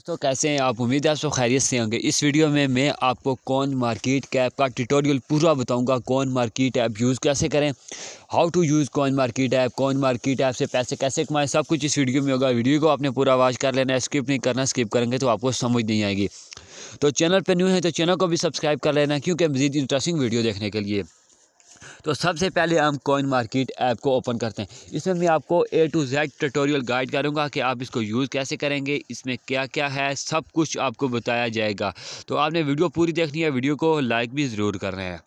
दोस्तों कैसे हैं आप उम्मीद है आप सब खैरियत से होंगे इस वीडियो में मैं आपको कौन मार्केट कैप का ट्यूटोरियल पूरा बताऊंगा कौन मार्केट ऐप यूज़ कैसे करें हाउ टू यूज़ कौन मार्केट ऐप कौन मार्केट ऐप से पैसे कैसे कमाएं सब कुछ इस वीडियो में होगा वीडियो को आपने पूरा वॉच कर लेना स्किप नहीं करना स्किप करेंगे तो आपको समझ नहीं आएगी तो चैनल पर न्यू है तो चैनल को भी सब्सक्राइब कर लेना क्योंकि मजीद इंटरेस्टिंग वीडियो देखने के लिए तो सबसे पहले हम कॉइन मार्केट ऐप को ओपन करते हैं इसमें मैं आपको A to Z tutorial guide करूँगा कि आप इसको यूज़ कैसे करेंगे इसमें क्या क्या है सब कुछ आपको बताया जाएगा तो आपने वीडियो पूरी देखनी है वीडियो को लाइक भी ज़रूर कर रहे हैं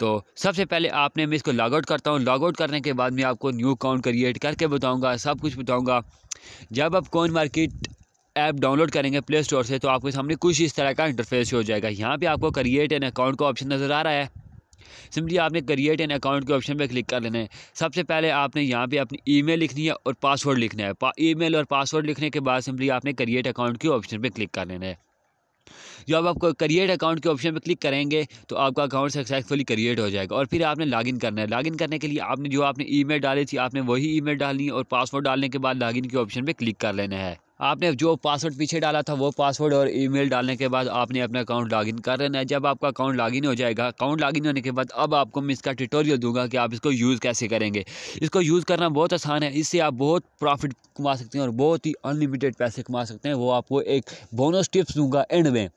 तो सबसे पहले आपने मैं इसको लॉग आउट करता हूँ लॉग आउट करने के बाद मैं आपको न्यू अकाउंट क्रिएट करके बताऊँगा सब कुछ बताऊँगा जब आप कॉइन मार्केट ऐप डाउनलोड करेंगे प्ले स्टोर से तो आपके सामने कुछ इस तरह का इंटरफेस हो जाएगा यहाँ पे आपको क्रिएट एन अकाउंट का ऑप्शन नज़र आ रहा है सिंपली आपने क्रिएट एन अकाउंट के ऑप्शन पर क्लिक कर लेना है सबसे पहले आपने यहाँ पर अपनी ईमेल लिखनी है और पासवर्ड लिखना है पा, ईमेल और पासवर्ड लिखने के बाद सिंपली आपने क्रिएट अकाउंट के ऑप्शन पर क्लिक कर लेना है जब आप क्रिएट अकाउंट के ऑप्शन पर क्लिक करेंगे तो आपका अकाउंट सक्सेसफुली क्रिएट हो जाएगा और फिर आपने लॉगिन करना है लॉगिन करने के लिए आपने जो आपने ईमेल डाली थी आपने वही ईमेल डालनी और पासवर्ड डालने के बाद लॉगिन के ऑप्शन पर क्लिक कर लेना है आपने जो पासवर्ड पीछे डाला था वो पासवर्ड और ईमेल डालने के बाद आपने अपना अकाउंट लॉगिन कर लेना है जब आपका अकाउंट लॉगिन हो जाएगा अकाउंट लॉगिन होने के बाद अब आपको मैं इसका ट्यूटोरियल दूंगा कि आप इसको यूज़ कैसे करेंगे इसको यूज़ करना बहुत आसान है इससे आप बहुत प्रॉफिट कमा सकते हैं और बहुत ही अनलिमिटेड पैसे कमा सकते हैं वो आपको एक बोनस टिप्स दूंगा एंड में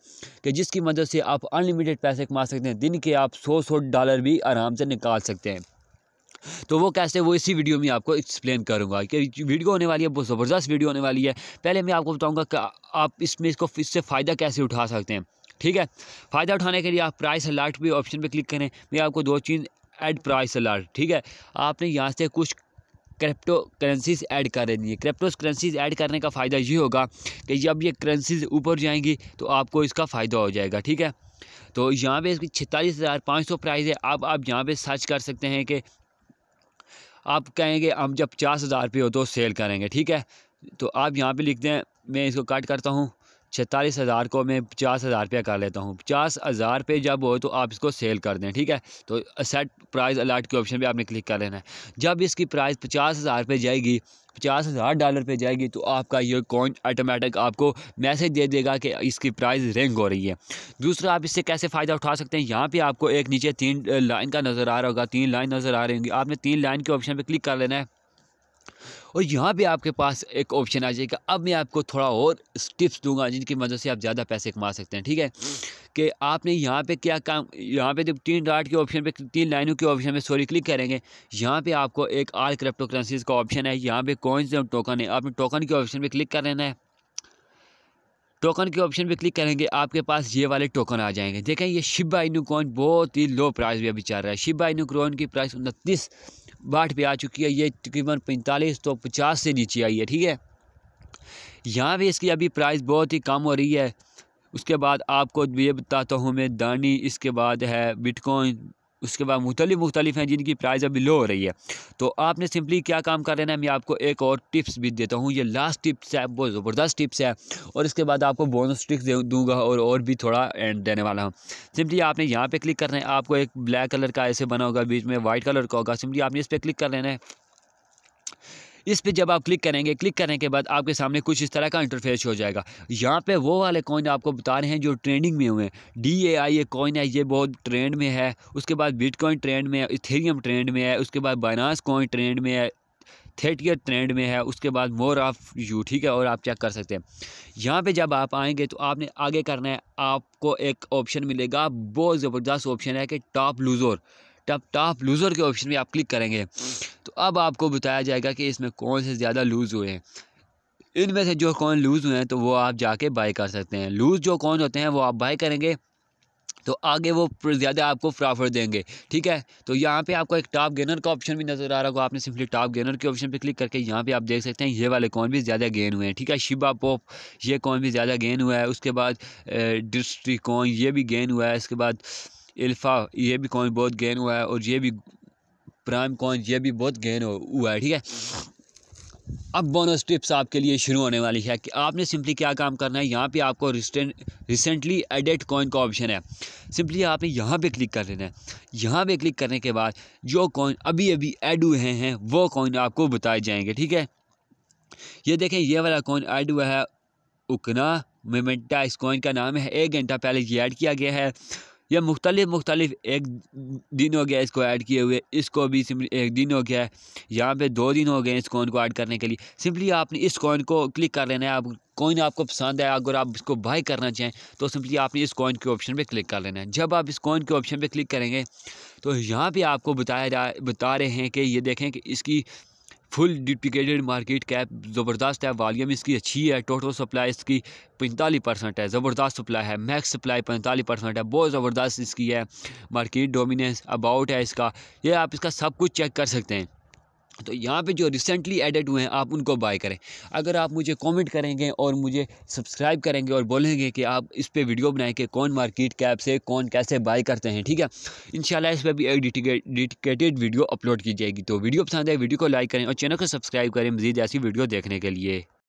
कि जिसकी मदद से आप अनलिमिटेड पैसे कमा सकते हैं दिन के आप सौ सौ डॉलर भी आराम से निकाल सकते हैं तो वो कैसे वो इसी वीडियो में आपको एक्सप्लेन करूँगा कि वीडियो होने वाली है बहुत ज़बरदस्त वीडियो होने वाली है पहले मैं आपको बताऊँगा कि आप इसमें इसको इससे फ़ायदा कैसे उठा सकते हैं ठीक है फ़ायदा उठाने के लिए आप प्राइस अलर्ट भी ऑप्शन पर क्लिक करें मैं आपको दो चीज़ ऐड प्राइस अलर्ट ठीक है आपने यहाँ से कुछ क्रिप्टो करेंसीज ऐड कर देनी है क्रिप्टो करेंसीज ऐड करने का फ़ायदा ये होगा कि जब ये करेंसीज ऊपर जाएंगी तो आपको इसका फ़ायदा हो जाएगा ठीक है तो यहाँ पे इसकी छतालीस हज़ार पाँच सौ प्राइज़ है अब आप यहाँ पे सर्च कर सकते हैं कि आप कहेंगे हम जब पचास हज़ार रुपये हो तो सेल करेंगे ठीक है तो आप यहाँ पे लिख दें मैं इसको कट करता हूँ छतालीस हज़ार को मैं पचास हज़ार रुपया कर लेता हूँ पचास हज़ार पे जब हो तो आप इसको सेल कर दें ठीक है तो सेट प्राइस अलर्ट के ऑप्शन पे आपने क्लिक कर लेना है जब इसकी प्राइस पचास हज़ार पर जाएगी पचास हज़ार डॉलर पे जाएगी तो आपका ये कॉइन ऑटोमेटिक आपको मैसेज दे देगा कि इसकी प्राइस रिंग हो रही है दूसरा आप इससे कैसे फ़ायदा उठा सकते हैं यहाँ पे आपको एक नीचे तीन लाइन का नज़र आ रहा होगा तीन लाइन नज़र आ रही होंगी आपने तीन लाइन के ऑप्शन पे क्लिक कर लेना है और यहाँ भी आपके पास एक ऑप्शन आ जाएगा अब मैं आपको थोड़ा और टिप्स दूंगा जिनकी मदद से आप ज़्यादा पैसे कमा सकते हैं ठीक है कि आपने यहाँ पे क्या काम यहाँ पे जब तीन डाट के ऑप्शन पे तीन लाइनों के ऑप्शन पे सॉरी क्लिक करेंगे यहाँ पे आपको एक आल क्रिप्टो करेंसीज का ऑप्शन है यहाँ पे कॉइन्स और टोकन है आपने टोकन के ऑप्शन पे क्लिक कर लेना है टोकन के ऑप्शन पे क्लिक करेंगे आपके पास ये वाले टोकन आ जाएंगे देखें ये शिबा इनू बहुत ही लो प्राइस में अभी चल रहा है शिबा इनू की प्राइस उनतीस बाट पे आ चुकी है ये तकरीबन पैंतालीस तो पचास से नीचे आई है ठीक है यहाँ भी इसकी अभी प्राइस बहुत ही कम हो रही है उसके बाद आपको ये बताता हूँ मैं दानी इसके बाद है बिटकॉइन उसके बाद मुख्तलिफ मुख्तलिफ हैं जिनकी प्राइस अभी लो हो रही है तो आपने सिंपली क्या काम कर लेना है मैं आपको एक और टिप्स भी देता हूँ ये लास्ट टिप्स है बहुत ज़बरदस्त टिप्स है और इसके बाद आपको बोनस टिप्स दूंगा और और भी थोड़ा एंड देने वाला हूँ सिंपली आपने यहाँ पे क्लिक करना है आपको एक ब्लैक कलर का ऐसे बना होगा बीच में वाइट कलर का होगा सिंपली आपने इस पर क्लिक कर लेना है इस पर जब आप क्लिक करेंगे क्लिक करने के बाद आपके सामने कुछ इस तरह का इंटरफेस हो जाएगा यहाँ पे वो वाले कॉइन आपको बता रहे हैं जो ट्रेंडिंग में हुए हैं डी ए आई ये कॉइन है ये बहुत ट्रेंड में है उसके बाद बिटकॉइन ट्रेंड में है इथेरियम ट्रेंड में है उसके बाद बाइनास कॉइन ट्रेंड में है थेटियर ट्रेंड में है उसके बाद मोर ऑफ यू ठीक है और आप चेक कर सकते हैं यहाँ पे जब आप आएंगे तो आपने आगे करना है आपको एक ऑप्शन मिलेगा बहुत ज़बरदस्त ऑप्शन है कि top loser top top loser के ऑप्शन में आप क्लिक करेंगे तो अब आपको बताया जाएगा कि इसमें कौन से ज़्यादा लूज़ हुए हैं इनमें से जो कौन लूज़ हुए हैं तो वो आप जाके बाई कर सकते हैं लूज़ जो कौन होते हैं वो आप बाई करेंगे तो आगे वो ज़्यादा आपको प्रॉफिट देंगे ठीक है तो यहाँ पे आपको एक टॉप गेनर का ऑप्शन भी नज़र आ रहा होगा आपने सिंपली टॉप गेनर के ऑप्शन पे क्लिक करके यहाँ पे आप देख सकते हैं ये वाले कौन भी ज़्यादा गेन हुए हैं ठीक है शिबा पॉप ये कौन भी ज़्यादा गेन हुआ है उसके बाद डिस्ट्रिकॉन ये भी गेन हुआ है इसके बाद अल्फ़ा ये भी कॉइन बहुत गेन हुआ है और ये भी प्राइम कॉइन ये भी बहुत गेन हुआ है ठीक है अब बोनस टिप्स आपके लिए शुरू होने वाली है कि आपने सिंपली क्या काम करना है यहाँ पे आपको रिसेंटली एडिट कॉइन का ऑप्शन है सिंपली आपने यहाँ पे क्लिक कर लेना है यहाँ पे क्लिक करने के बाद जो कॉइन अभी अभी ऐड हुए हैं, हैं वो कॉइन आपको बताए जाएंगे ठीक है ये देखें ये वाला कॉइन ऐड हुआ है उकना मेमेंटा इस कॉइन का नाम है एक घंटा पहले ये ऐड किया गया है या मुख्तलिफ मुख्तलिफ एक दिन हो गया इसको ऐड किए हुए इसको भी सिम्पली एक दिन हो गया है यहाँ पे दो दिन हो गए इस कॉइन को ऐड करने के लिए सिंपली आपने इस कॉइन को क्लिक कर लेना है आप कॉइन आपको पसंद है अगर आप इसको बाई करना चाहें तो सिंपली आपने इस कॉइन के ऑप्शन पे क्लिक कर लेना है जब आप इस कॉइन के ऑप्शन पे क्लिक करेंगे तो यहाँ पे आपको बताया जा बता रहे हैं कि ये देखें कि इसकी फुल डिप्लिकेटेड मार्केट कैप ज़बरदस्त है वालीम इसकी अच्छी है टोटल सप्लाई इसकी पैंतालीस परसेंट है ज़बरदस्त सप्लाई है मैक्स सप्लाई पैंतालीस परसेंट है बहुत ज़बरदस्त इसकी है मार्केट डोमिनेंस अबाउट है इसका ये आप इसका सब कुछ चेक कर सकते हैं तो यहाँ पे जो रिसेंटली एडिट हुए हैं आप उनको बाय करें अगर आप मुझे कमेंट करेंगे और मुझे सब्सक्राइब करेंगे और बोलेंगे कि आप इस पे वीडियो बनाएं कि कौन मार्केट कैप से कौन कैसे बाय करते हैं ठीक है इंशाल्लाह इस पर भी एक डेडिकेटेड वीडियो अपलोड की जाएगी तो वीडियो पसंद आए वीडियो को लाइक करें और चैनल को सब्सक्राइब करें मजीद ऐसी वीडियो देखने के लिए